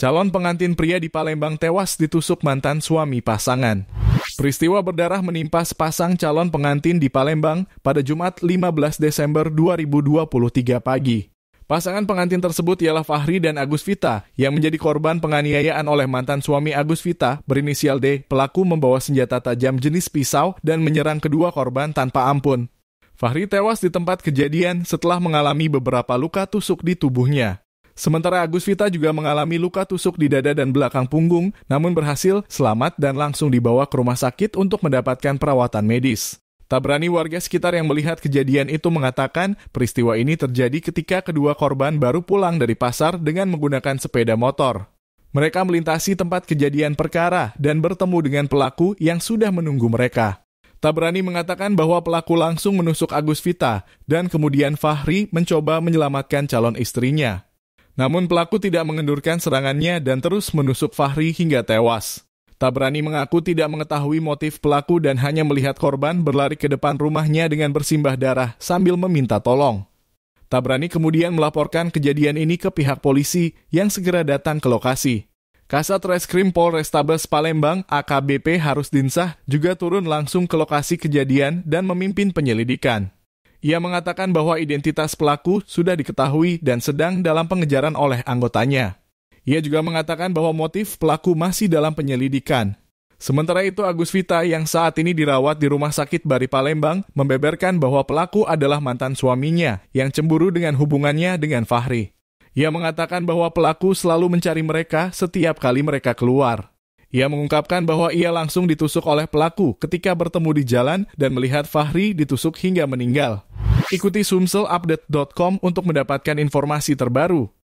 Calon pengantin pria di Palembang tewas ditusuk mantan suami pasangan. Peristiwa berdarah menimpa sepasang calon pengantin di Palembang pada Jumat 15 Desember 2023 pagi. Pasangan pengantin tersebut ialah Fahri dan Agus Vita yang menjadi korban penganiayaan oleh mantan suami Agus Vita berinisial D. Pelaku membawa senjata tajam jenis pisau dan menyerang kedua korban tanpa ampun. Fahri tewas di tempat kejadian setelah mengalami beberapa luka tusuk di tubuhnya. Sementara Agus Vita juga mengalami luka tusuk di dada dan belakang punggung, namun berhasil selamat dan langsung dibawa ke rumah sakit untuk mendapatkan perawatan medis. Tak berani warga sekitar yang melihat kejadian itu mengatakan peristiwa ini terjadi ketika kedua korban baru pulang dari pasar dengan menggunakan sepeda motor. Mereka melintasi tempat kejadian perkara dan bertemu dengan pelaku yang sudah menunggu mereka. Tabrani mengatakan bahwa pelaku langsung menusuk Agus Vita dan kemudian Fahri mencoba menyelamatkan calon istrinya. Namun pelaku tidak mengendurkan serangannya dan terus menusuk Fahri hingga tewas. Tabrani mengaku tidak mengetahui motif pelaku dan hanya melihat korban berlari ke depan rumahnya dengan bersimbah darah sambil meminta tolong. Tabrani kemudian melaporkan kejadian ini ke pihak polisi yang segera datang ke lokasi. Kasat Reskrim Polrestabes Palembang AKBP Harus Dinsah juga turun langsung ke lokasi kejadian dan memimpin penyelidikan. Ia mengatakan bahwa identitas pelaku sudah diketahui dan sedang dalam pengejaran oleh anggotanya. Ia juga mengatakan bahwa motif pelaku masih dalam penyelidikan. Sementara itu, Agus Vita yang saat ini dirawat di Rumah Sakit Bari Palembang membeberkan bahwa pelaku adalah mantan suaminya yang cemburu dengan hubungannya dengan Fahri. Ia mengatakan bahwa pelaku selalu mencari mereka setiap kali mereka keluar. Ia mengungkapkan bahwa ia langsung ditusuk oleh pelaku ketika bertemu di jalan dan melihat Fahri ditusuk hingga meninggal. Ikuti sumselupdate.com untuk mendapatkan informasi terbaru.